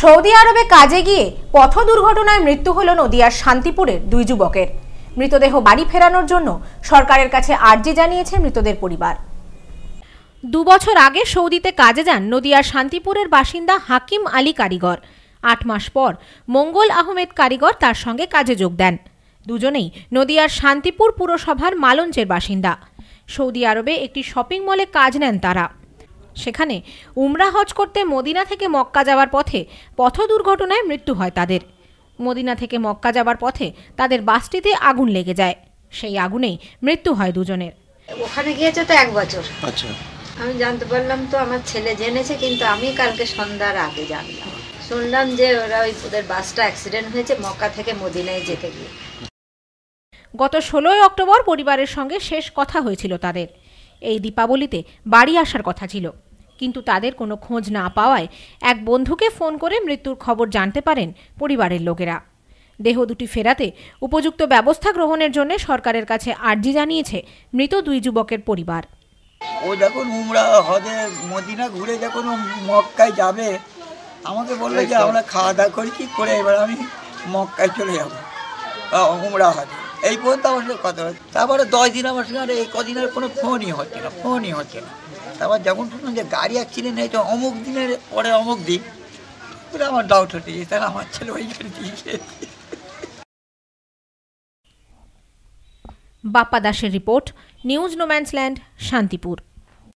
Saudi আরবে কাজে গিয়ে পথ দুর্ঘটনায় মৃত্যু হল নদিয়ার শান্তিপুরের দুই যুবকের মৃতদেহ বাড়ি ফেরানোর জন্য সরকারের কাছে আর্জি জানিয়েছে মৃতদের পরিবার দুবছর আগে সৌদিতে কাজে যান নদিয়ার শান্তিপুরের বাসিন্দা হাকিম আলী কারিগর আট মাস পর মঙ্গল আহমেদ কারিগর তার সঙ্গে কাজে যোগ দেন দুজনেই নদিয়ার শান্তিপুর পুরসভার মালঞ্চের বাসিন্দা সৌদি আরবে একটি শপিং মলে কাজ নেন তারা সেখানে উমরা হজ করতে মদিনা থেকে মক্কা যাওয়ার পথে পথ দুর্ঘটনায় মৃত্যু হয় তাদের মদিনা থেকে মক্কা যাওয়ার পথে তাদের বাসটিতে আগুন লেগে যায় সেই আগুনেই মৃত্যু হয় দুজনের ওখানে গিয়েছে তো এক বছর আচ্ছা। আমি জানতে পারলাম তো আমার ছেলে জেনেছে কিন্তু আমি কালকে সন্ধ্যার আগে জানলাম শুনলাম যে ওরা ওই ওদের বাসটা অ্যাক্সিডেন্ট হয়েছে মক্কা থেকে মদিনায় যেতে গিয়ে গত ষোলোই অক্টোবর পরিবারের সঙ্গে শেষ কথা হয়েছিল তাদের এই দীপাবলিতে বাড়ি আসার কথা ছিল কিন্তু তাদের কোনো খোঁজ না পাওয়ায় এক বন্ধুকে ফোন করে মৃত্যুর খবর জানতে পারেন পরিবারের লোকেরা দেহ দুটি ফেরাতে উপযুক্ত ব্যবস্থা গ্রহণের জন্য সরকারের কাছে আর্জি জানিয়েছে মৃত দুই যুবকের পরিবার ও যখন উমরা হজে মদিনা ঘুরে যখন মক্কায় যাবে আমাকে বললো যে আমরা খাওয়া দাওয়া করি কি করে এবার আমি মক্কায় চলে যাবো উমরা হজে এই পর্যন্ত আমার সঙ্গে কথা হয় তারপরে দশ দিন আমার সঙ্গে এই কদিন কদিনের কোনো ফোনই হচ্ছে না ফোনই হচ্ছে না তারপর যখন শুনলাম যে গাড়ি অ্যাক্সিডেন্ট হয়েছে অমুক দিনের পরে অমুক দিন আমার ডাউট হচ্ছে যে তাহলে আমার ছেলে ওই গাড়ি দিয়ে বাপ্পা দাসের রিপোর্ট নিউজ নোম্যান্সল্যান্ড শান্তিপুর